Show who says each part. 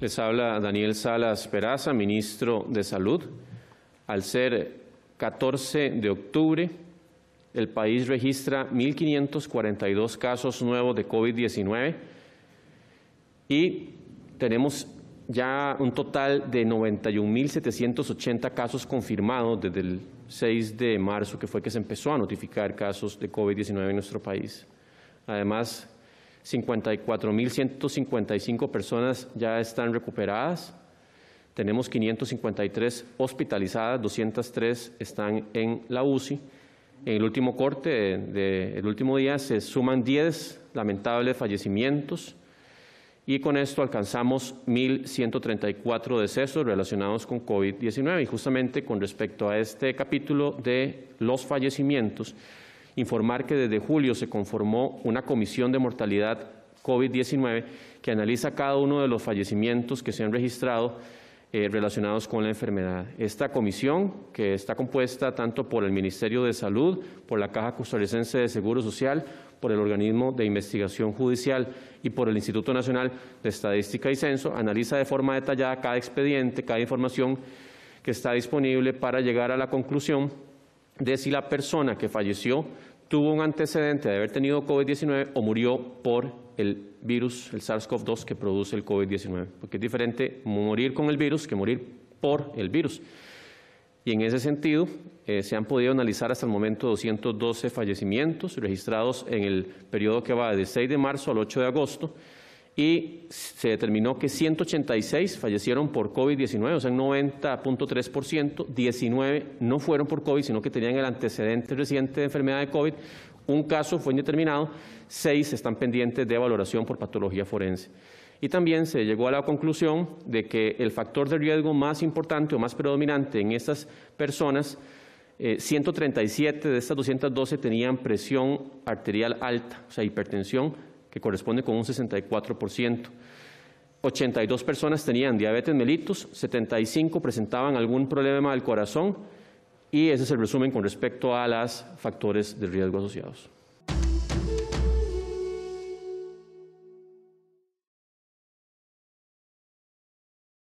Speaker 1: Les habla Daniel Salas Peraza, ministro de Salud. Al ser 14 de octubre, el país registra 1.542 casos nuevos de COVID-19 y tenemos ya un total de 91.780 casos confirmados desde el 6 de marzo, que fue que se empezó a notificar casos de COVID-19 en nuestro país. Además, 54.155 personas ya están recuperadas, tenemos 553 hospitalizadas, 203 están en la UCI. En el último corte del de, último día se suman 10 lamentables fallecimientos y con esto alcanzamos 1.134 decesos relacionados con COVID-19. Y justamente con respecto a este capítulo de los fallecimientos, informar que desde julio se conformó una comisión de mortalidad COVID-19 que analiza cada uno de los fallecimientos que se han registrado eh, relacionados con la enfermedad. Esta comisión, que está compuesta tanto por el Ministerio de Salud, por la Caja Costarricense de Seguro Social, por el Organismo de Investigación Judicial y por el Instituto Nacional de Estadística y Censo, analiza de forma detallada cada expediente, cada información que está disponible para llegar a la conclusión de si la persona que falleció tuvo un antecedente de haber tenido COVID-19 o murió por el virus, el SARS-CoV-2 que produce el COVID-19, porque es diferente morir con el virus que morir por el virus. Y en ese sentido, eh, se han podido analizar hasta el momento 212 fallecimientos registrados en el periodo que va de 6 de marzo al 8 de agosto, y se determinó que 186 fallecieron por COVID-19, o sea, por 90.3%, 19 no fueron por COVID, sino que tenían el antecedente reciente de enfermedad de COVID, un caso fue indeterminado, seis están pendientes de valoración por patología forense. Y también se llegó a la conclusión de que el factor de riesgo más importante o más predominante en estas personas, 137 eh, de estas 212 tenían presión arterial alta, o sea, hipertensión, que corresponde con un 64%. 82 personas tenían diabetes mellitus, 75 presentaban algún problema del corazón y ese es el resumen con respecto a los factores de riesgo asociados.